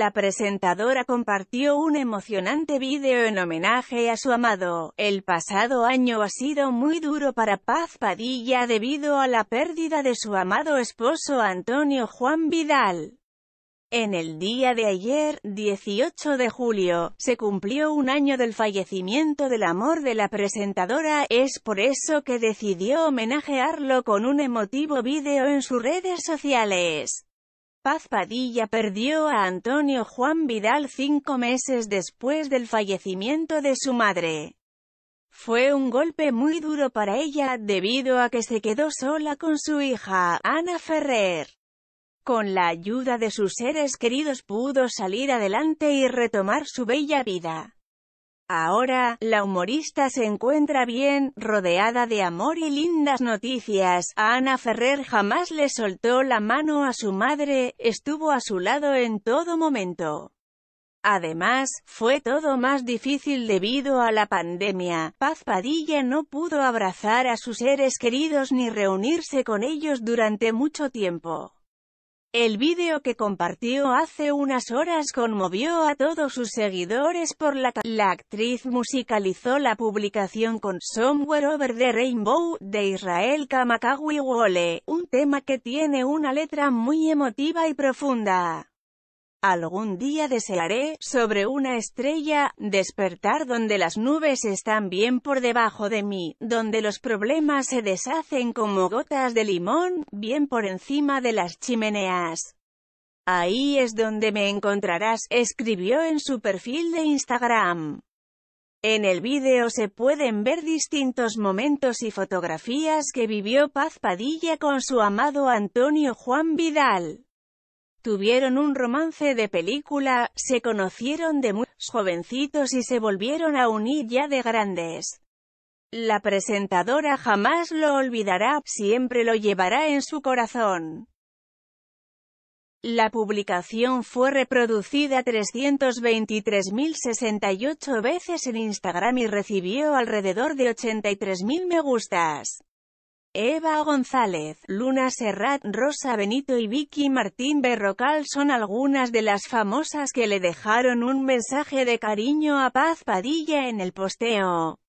La presentadora compartió un emocionante vídeo en homenaje a su amado. El pasado año ha sido muy duro para Paz Padilla debido a la pérdida de su amado esposo Antonio Juan Vidal. En el día de ayer, 18 de julio, se cumplió un año del fallecimiento del amor de la presentadora, es por eso que decidió homenajearlo con un emotivo vídeo en sus redes sociales. Paz Padilla perdió a Antonio Juan Vidal cinco meses después del fallecimiento de su madre. Fue un golpe muy duro para ella, debido a que se quedó sola con su hija, Ana Ferrer. Con la ayuda de sus seres queridos pudo salir adelante y retomar su bella vida. Ahora, la humorista se encuentra bien, rodeada de amor y lindas noticias. Ana Ferrer jamás le soltó la mano a su madre, estuvo a su lado en todo momento. Además, fue todo más difícil debido a la pandemia. Paz Padilla no pudo abrazar a sus seres queridos ni reunirse con ellos durante mucho tiempo. El vídeo que compartió hace unas horas conmovió a todos sus seguidores por la que la actriz musicalizó la publicación con Somewhere Over the Rainbow de Israel Kamakawi Wole, un tema que tiene una letra muy emotiva y profunda. Algún día desearé, sobre una estrella, despertar donde las nubes están bien por debajo de mí, donde los problemas se deshacen como gotas de limón, bien por encima de las chimeneas. Ahí es donde me encontrarás, escribió en su perfil de Instagram. En el vídeo se pueden ver distintos momentos y fotografías que vivió Paz Padilla con su amado Antonio Juan Vidal. Tuvieron un romance de película, se conocieron de muy jovencitos y se volvieron a unir ya de grandes. La presentadora jamás lo olvidará, siempre lo llevará en su corazón. La publicación fue reproducida 323.068 veces en Instagram y recibió alrededor de 83.000 me gustas. Eva González, Luna Serrat, Rosa Benito y Vicky Martín Berrocal son algunas de las famosas que le dejaron un mensaje de cariño a Paz Padilla en el posteo.